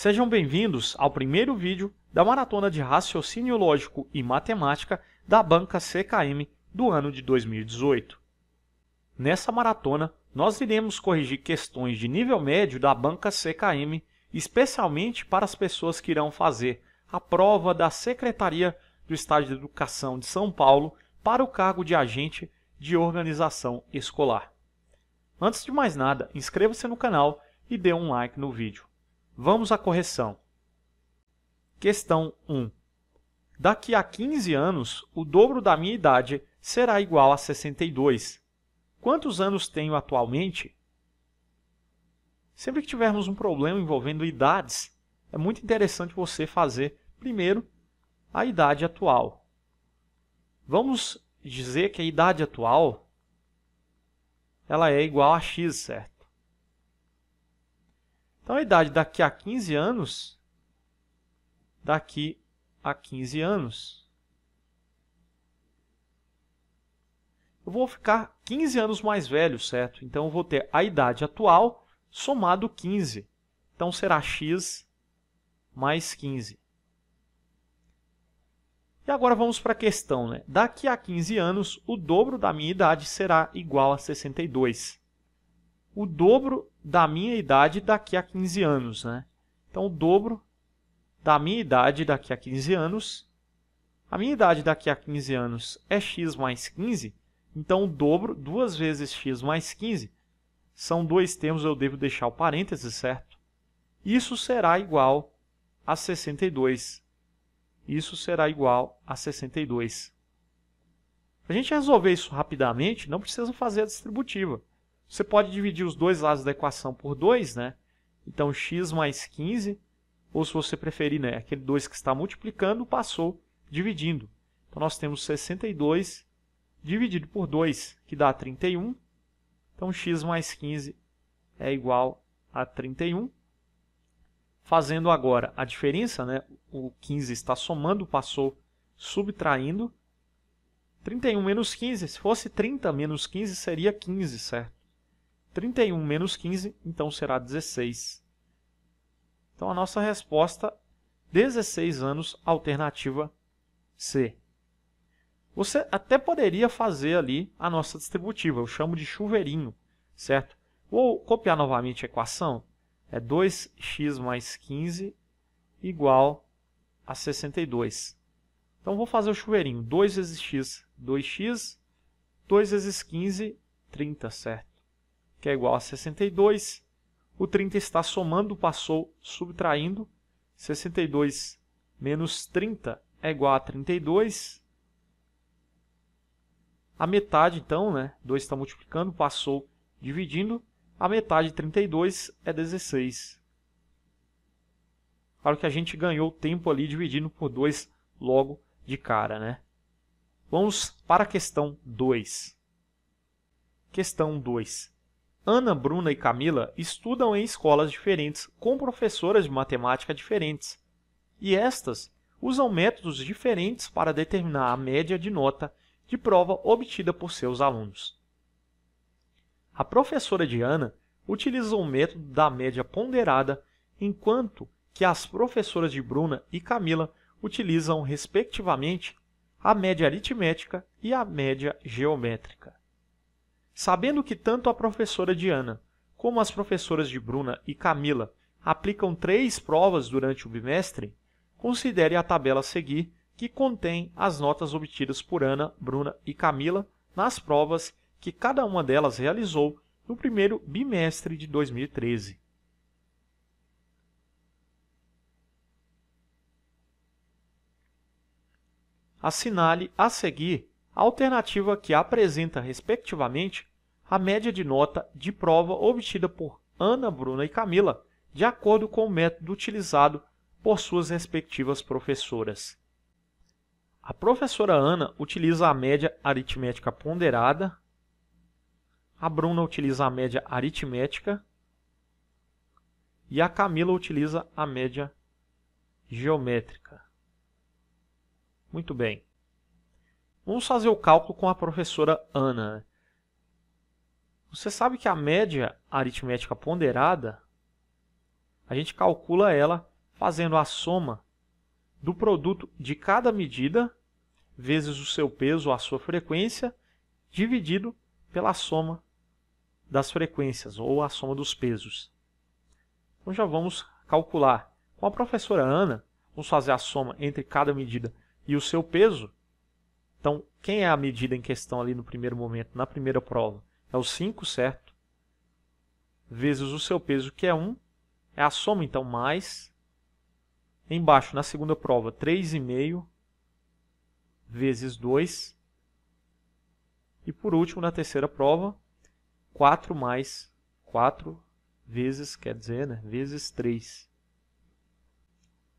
Sejam bem-vindos ao primeiro vídeo da maratona de raciocínio lógico e matemática da banca CKM do ano de 2018. Nessa maratona, nós iremos corrigir questões de nível médio da banca CKM, especialmente para as pessoas que irão fazer a prova da Secretaria do Estado de Educação de São Paulo para o cargo de agente de organização escolar. Antes de mais nada, inscreva-se no canal e dê um like no vídeo. Vamos à correção. Questão 1. Daqui a 15 anos, o dobro da minha idade será igual a 62. Quantos anos tenho atualmente? Sempre que tivermos um problema envolvendo idades, é muito interessante você fazer, primeiro, a idade atual. Vamos dizer que a idade atual ela é igual a x, certo? Então a idade daqui a 15 anos, daqui a 15 anos. Eu vou ficar 15 anos mais velho, certo? Então eu vou ter a idade atual somado 15. Então será x mais 15. E agora vamos para a questão. Né? Daqui a 15 anos, o dobro da minha idade será igual a 62 o dobro da minha idade daqui a 15 anos, né? Então, o dobro da minha idade daqui a 15 anos. A minha idade daqui a 15 anos é x mais 15, então o dobro, duas vezes x mais 15, são dois termos, eu devo deixar o parênteses, certo? Isso será igual a 62. Isso será igual a 62. Para a gente resolver isso rapidamente, não precisa fazer a distributiva. Você pode dividir os dois lados da equação por 2, né? Então, x mais 15, ou se você preferir, né, aquele 2 que está multiplicando passou dividindo. Então, nós temos 62 dividido por 2, que dá 31. Então, x mais 15 é igual a 31. Fazendo agora a diferença, né, o 15 está somando, passou subtraindo. 31 menos 15, se fosse 30 menos 15, seria 15, certo? 31 menos 15, então será 16. Então a nossa resposta, 16 anos, alternativa C. Você até poderia fazer ali a nossa distributiva, eu chamo de chuveirinho, certo? Vou copiar novamente a equação. É 2x mais 15 igual a 62. Então vou fazer o chuveirinho. 2 vezes x, 2x. 2 vezes 15, 30, certo? que é igual a 62. O 30 está somando, passou, subtraindo. 62 menos 30 é igual a 32. A metade, então, né? 2 está multiplicando, passou, dividindo. A metade, 32, é 16. Claro que a gente ganhou tempo ali dividindo por 2 logo de cara, né? Vamos para a questão 2. Questão 2. Ana, Bruna e Camila estudam em escolas diferentes com professoras de matemática diferentes, e estas usam métodos diferentes para determinar a média de nota de prova obtida por seus alunos. A professora de Ana utiliza o método da média ponderada, enquanto que as professoras de Bruna e Camila utilizam, respectivamente, a média aritmética e a média geométrica. Sabendo que tanto a professora Diana como as professoras de Bruna e Camila aplicam três provas durante o bimestre, considere a tabela a seguir, que contém as notas obtidas por Ana, Bruna e Camila nas provas que cada uma delas realizou no primeiro bimestre de 2013. Assinale a seguir a alternativa que apresenta, respectivamente, a média de nota de prova obtida por Ana, Bruna e Camila, de acordo com o método utilizado por suas respectivas professoras. A professora Ana utiliza a média aritmética ponderada, a Bruna utiliza a média aritmética e a Camila utiliza a média geométrica. Muito bem. Vamos fazer o cálculo com a professora Ana. Você sabe que a média aritmética ponderada, a gente calcula ela fazendo a soma do produto de cada medida vezes o seu peso ou a sua frequência, dividido pela soma das frequências ou a soma dos pesos. Então já vamos calcular. Com a professora Ana, vamos fazer a soma entre cada medida e o seu peso. Então, quem é a medida em questão ali no primeiro momento, na primeira prova? é o 5, certo? Vezes o seu peso, que é 1. É a soma, então, mais. Embaixo, na segunda prova, 3,5 vezes 2. E por último, na terceira prova, 4 mais 4 vezes, quer dizer, né, vezes 3.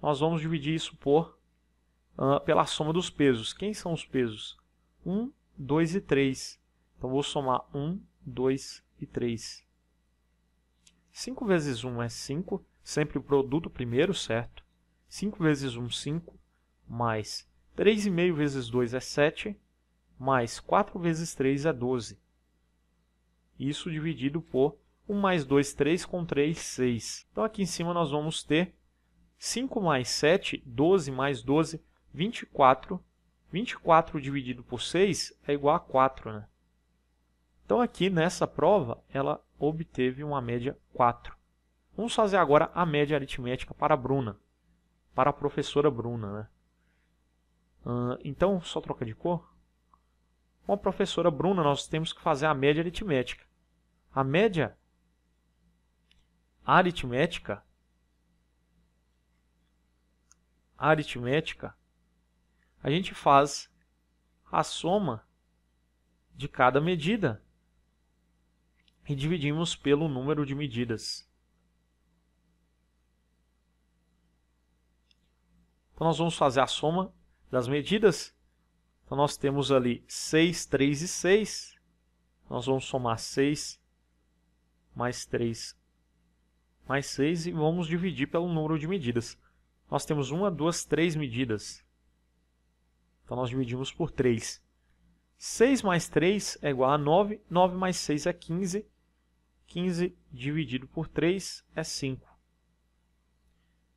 Nós vamos dividir isso por uh, pela soma dos pesos. Quem são os pesos? 1, 2 e 3. Então vou somar 1, 2 e 3. 5 vezes 1 é 5, sempre o produto primeiro, certo? 5 vezes 1, 5, mais 3,5 vezes 2 é 7, mais 4 vezes 3 é 12. Isso dividido por 1 mais 2, 3, com 3, 6. Então aqui em cima nós vamos ter 5 mais 7, 12 mais 12, 24. 24 dividido por 6 é igual a 4, né? Então aqui nessa prova ela obteve uma média 4. Vamos fazer agora a média aritmética para a Bruna, para a professora Bruna. Né? Uh, então, só troca de cor. Com a professora Bruna, nós temos que fazer a média aritmética. A média aritmética aritmética a gente faz a soma de cada medida e dividimos pelo número de medidas. Então, nós vamos fazer a soma das medidas. Então, nós temos ali 6, 3 e 6. Nós vamos somar 6 mais 3 mais 6 e vamos dividir pelo número de medidas. Nós temos 1, 2, 3 medidas. Então, nós dividimos por 3. 6 mais 3 é igual a 9, 9 mais 6 é 15, 15 dividido por 3 é 5.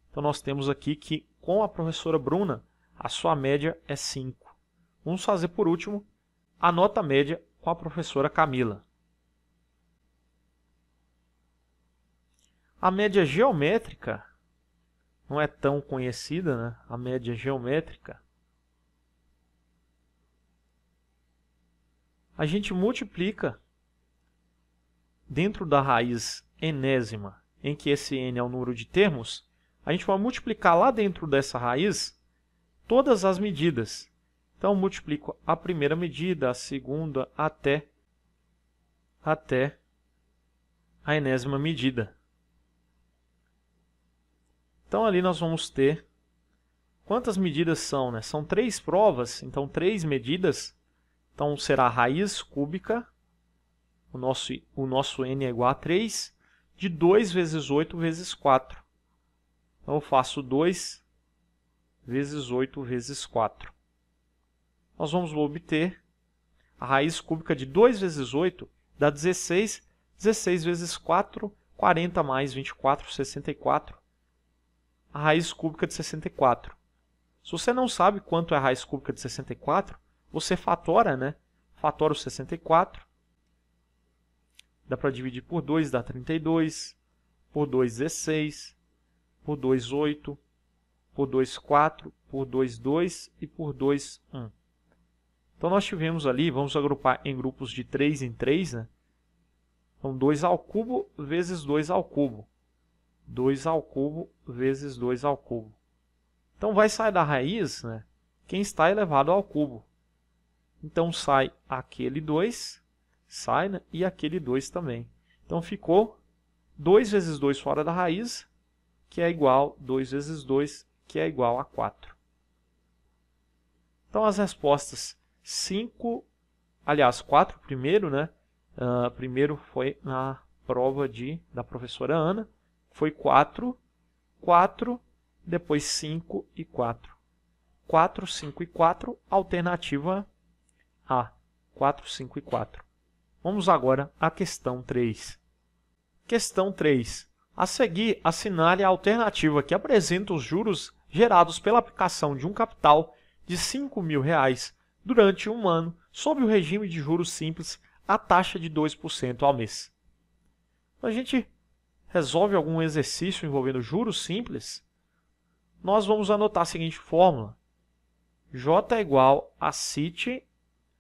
Então, nós temos aqui que, com a professora Bruna, a sua média é 5. Vamos fazer, por último, a nota média com a professora Camila. A média geométrica não é tão conhecida, né? A média geométrica. A gente multiplica dentro da raiz enésima, em que esse n é o número de termos, a gente vai multiplicar lá dentro dessa raiz todas as medidas. Então, multiplico a primeira medida, a segunda, até, até a enésima medida. Então, ali nós vamos ter quantas medidas são? Né? São três provas, então três medidas. Então, será a raiz cúbica o nosso, o nosso n é igual a 3, de 2 vezes 8 vezes 4. Então, eu faço 2 vezes 8 vezes 4. Nós vamos obter a raiz cúbica de 2 vezes 8 dá 16. 16 vezes 4, 40 mais 24, 64. A raiz cúbica de 64. Se você não sabe quanto é a raiz cúbica de 64, você fatora, né? Fatora o 64 Dá para dividir por 2, dá 32. Por 2, 16. Por 2, 8. Por 2, 4. Por 2, 2. E por 2, 1. Então, nós tivemos ali, vamos agrupar em grupos de 3 em 3, né? Então, 2 ao cubo vezes 2 ao cubo. 2 ao cubo vezes 2 ao cubo. Então, vai sair da raiz né, quem está elevado ao cubo. Então, sai aquele 2 sai, né? E aquele 2 também. Então ficou 2 vezes 2 fora da raiz, que é igual a 2 vezes 2, que é igual a 4. Então as respostas 5, aliás, 4 primeiro, né? Uh, primeiro foi na prova de, da professora Ana, foi 4, 4, depois 5 e 4. 4, 5 e 4, alternativa A. 4, 5 e 4. Vamos agora à questão 3. Questão 3. A seguir, assinale a alternativa que apresenta os juros gerados pela aplicação de um capital de R$ 5.000 durante um ano sob o regime de juros simples a taxa de 2% ao mês. Quando a gente resolve algum exercício envolvendo juros simples, nós vamos anotar a seguinte fórmula. J é igual a CIT,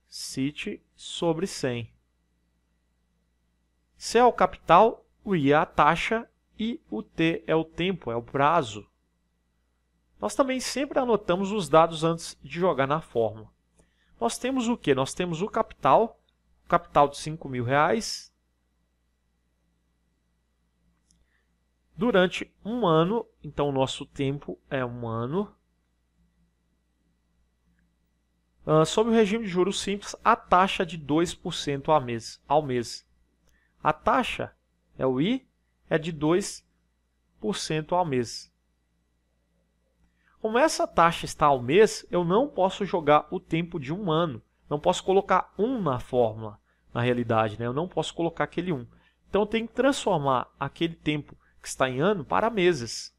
CIT sobre 100. C é o capital, o I é a taxa e o T é o tempo, é o prazo. Nós também sempre anotamos os dados antes de jogar na fórmula. Nós temos o que? Nós temos o capital, o capital de R$ mil reais. Durante um ano, então o nosso tempo é um ano. Ah, sob o regime de juros simples, a taxa de 2% Ao mês. A taxa, é o I, é de 2% ao mês. Como essa taxa está ao mês, eu não posso jogar o tempo de um ano. Não posso colocar 1 na fórmula, na realidade. Né? Eu não posso colocar aquele 1. Então, eu tenho que transformar aquele tempo que está em ano para meses.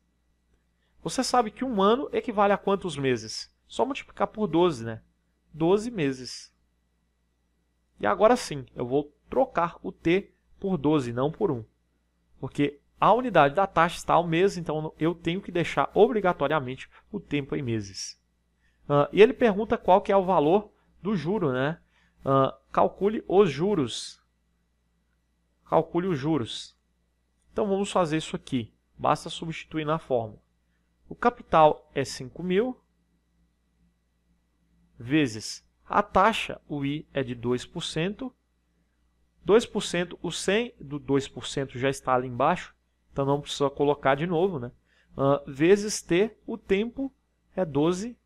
Você sabe que um ano equivale a quantos meses? Só multiplicar por 12, né? 12 meses. E agora sim, eu vou trocar o T por 12, não por 1. Porque a unidade da taxa está ao mês, então eu tenho que deixar obrigatoriamente o tempo em meses. Uh, e ele pergunta qual que é o valor do juro. Né? Uh, calcule os juros. Calcule os juros. Então vamos fazer isso aqui. Basta substituir na fórmula. O capital é 5 mil vezes a taxa, o I é de 2%, 2%, o 100 do 2% já está ali embaixo, então não precisa colocar de novo, né? Uh, vezes t, o tempo é 12,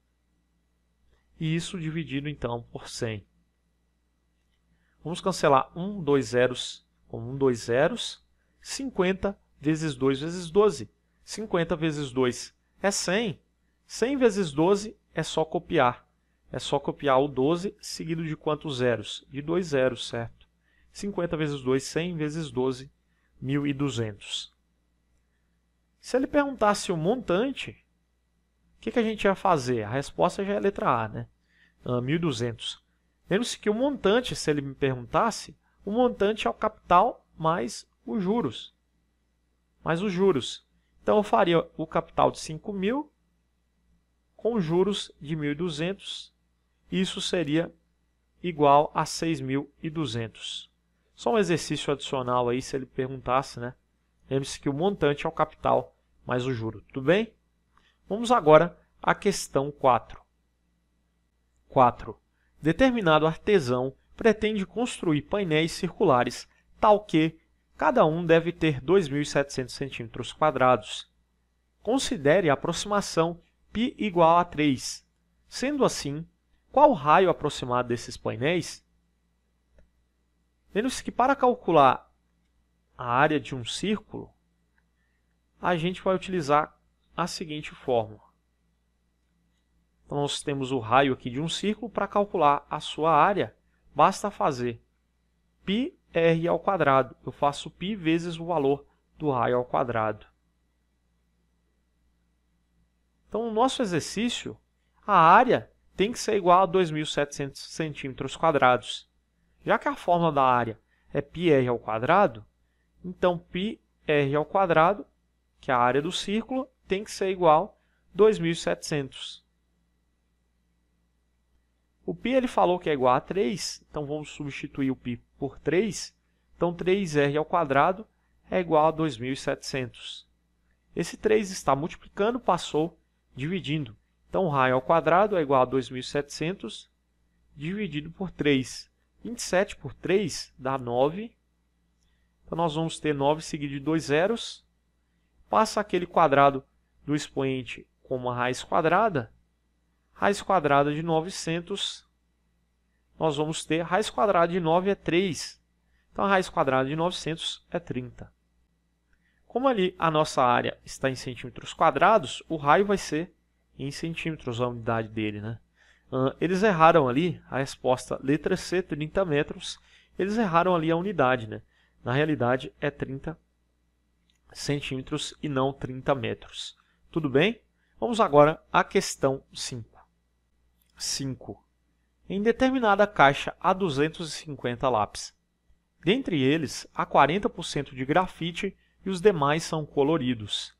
e isso dividido então por 100. Vamos cancelar 1, 2 zeros com 1, 2 zeros, 50 vezes 2 vezes 12. 50 vezes 2 é 100, 100 vezes 12 é só copiar. É só copiar o 12 seguido de quantos zeros? De dois zeros, certo? 50 vezes 2, 100 vezes 12, 1.200. Se ele perguntasse o um montante, o que, que a gente ia fazer? A resposta já é a letra A, né? Uh, ah, 1.200. Lembre-se que o montante, se ele me perguntasse, o montante é o capital mais os juros. Mais os juros. Então, eu faria o capital de 5.000 com juros de 1.200. Isso seria igual a 6.200. Só um exercício adicional aí se ele perguntasse, né? Lembre-se que o montante é o capital mais o juro, tudo bem? Vamos agora à questão 4. 4. Determinado artesão pretende construir painéis circulares tal que cada um deve ter 2.700 centímetros quadrados. Considere a aproximação π igual a 3. Sendo assim, qual o raio aproximado desses painéis? Lembre-se que para calcular a área de um círculo, a gente vai utilizar a seguinte fórmula. Então, nós temos o raio aqui de um círculo. Para calcular a sua área, basta fazer πr ao quadrado. Eu faço π vezes o valor do raio ao quadrado. Então, no nosso exercício, a área tem que ser igual a 2.700 centímetros quadrados. Já que a fórmula da área é πr ao quadrado, então πr ao quadrado, que é a área do círculo, tem que ser igual a 2.700. O π ele falou que é igual a 3, então vamos substituir o π por 3. Então 3r ao quadrado é igual a 2.700. Esse 3 está multiplicando, passou, dividindo. Então raio ao quadrado é igual a 2.700 dividido por 3. 27 por 3 dá 9. Então, nós vamos ter 9 seguido de dois zeros. Passa aquele quadrado do expoente como a raiz quadrada. Raiz quadrada de 900, nós vamos ter raiz quadrada de 9 é 3. Então, a raiz quadrada de 900 é 30. Como ali a nossa área está em centímetros quadrados, o raio vai ser em centímetros a unidade dele, né? Uh, eles erraram ali a resposta letra C, 30 metros. Eles erraram ali a unidade, né? Na realidade é 30 centímetros e não 30 metros. Tudo bem? Vamos agora à questão 5. 5. Em determinada caixa há 250 lápis. Dentre eles, há 40% de grafite e os demais são coloridos.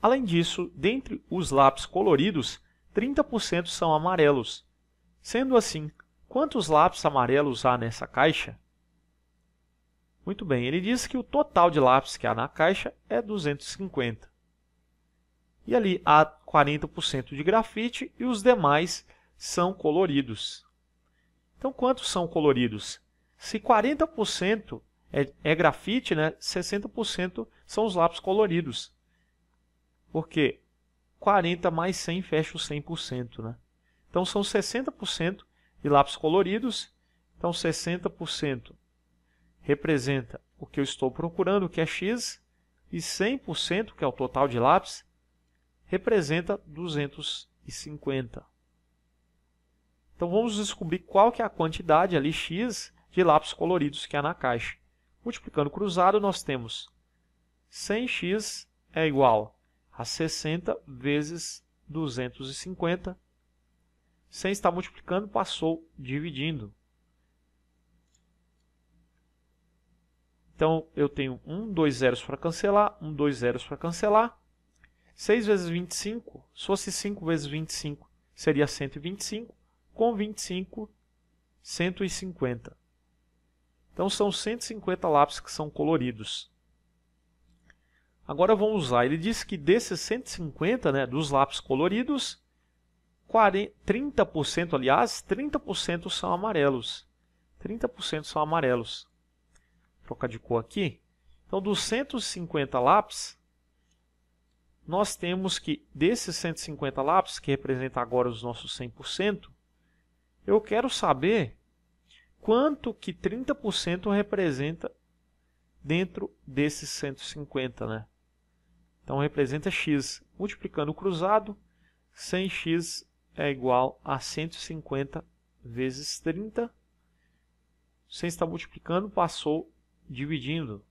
Além disso, dentre os lápis coloridos, 30% são amarelos. Sendo assim, quantos lápis amarelos há nessa caixa? Muito bem, ele diz que o total de lápis que há na caixa é 250. E ali há 40% de grafite e os demais são coloridos. Então, quantos são coloridos? Se 40% é, é grafite, né, 60% são os lápis coloridos. Porque 40 mais 100 fecha o 100%. Né? Então são 60% de lápis coloridos. Então 60% representa o que eu estou procurando, que é x, e 100%, que é o total de lápis, representa 250. Então vamos descobrir qual que é a quantidade ali x de lápis coloridos que há na caixa. Multiplicando cruzado, nós temos 100x é igual a 60 vezes 250. Sem estar multiplicando, passou dividindo. Então, eu tenho 1, 2 zeros para cancelar, 1, 2 zeros para cancelar. 6 vezes 25, se fosse 5 vezes 25, seria 125. Com 25, 150. Então, são 150 lápis que são coloridos. Agora vamos usar. Ele diz que desses 150, né, dos lápis coloridos, 40, 30%, aliás, 30% são amarelos. 30% são amarelos. Vou trocar de cor aqui. Então, dos 150 lápis, nós temos que, desses 150 lápis, que representa agora os nossos 100%, eu quero saber quanto que 30% representa dentro desses 150, né? Então representa x. Multiplicando o cruzado, 100x é igual a 150 vezes 30. Sem estar multiplicando, passou dividindo.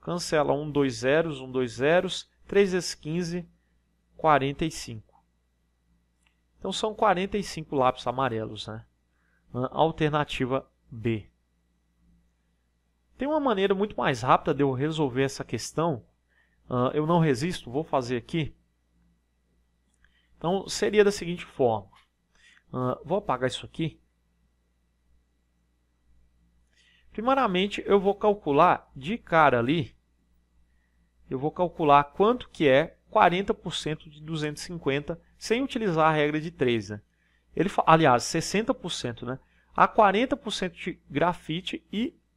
Cancela 1, 2 zeros, 1, 2 zeros. 3 vezes 15, 45. Então são 45 lápis amarelos. Né? Alternativa B. Tem uma maneira muito mais rápida de eu resolver essa questão. Uh, eu não resisto, vou fazer aqui. Então, seria da seguinte forma. Uh, vou apagar isso aqui. Primeiramente, eu vou calcular de cara ali, eu vou calcular quanto que é 40% de 250 sem utilizar a regra de 3. Né? Ele, aliás, 60%. Né? Há 40% de grafite e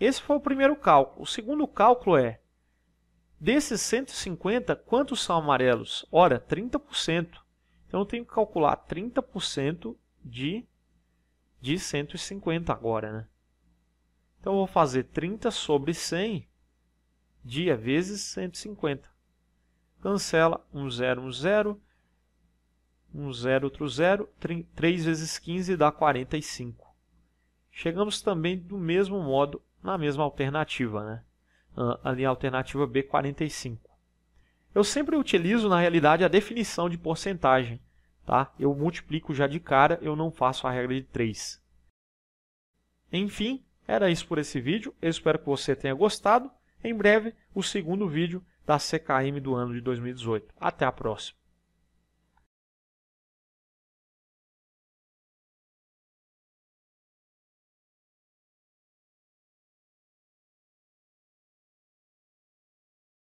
Esse foi o primeiro cálculo. O segundo cálculo é, desses 150, quantos são amarelos? Ora, 30%. Então eu tenho que calcular 30% de, de 150 agora. Né? Então eu vou fazer 30 sobre 100, dia vezes 150. Cancela, 1, 0, 1, 0. 1, 0, outro zero, 3 vezes 15 dá 45. Chegamos também do mesmo modo na mesma alternativa, né? ali ah, a alternativa B45. Eu sempre utilizo, na realidade, a definição de porcentagem. Tá? Eu multiplico já de cara, eu não faço a regra de 3. Enfim, era isso por esse vídeo. Eu espero que você tenha gostado. Em breve, o segundo vídeo da CKM do ano de 2018. Até a próxima!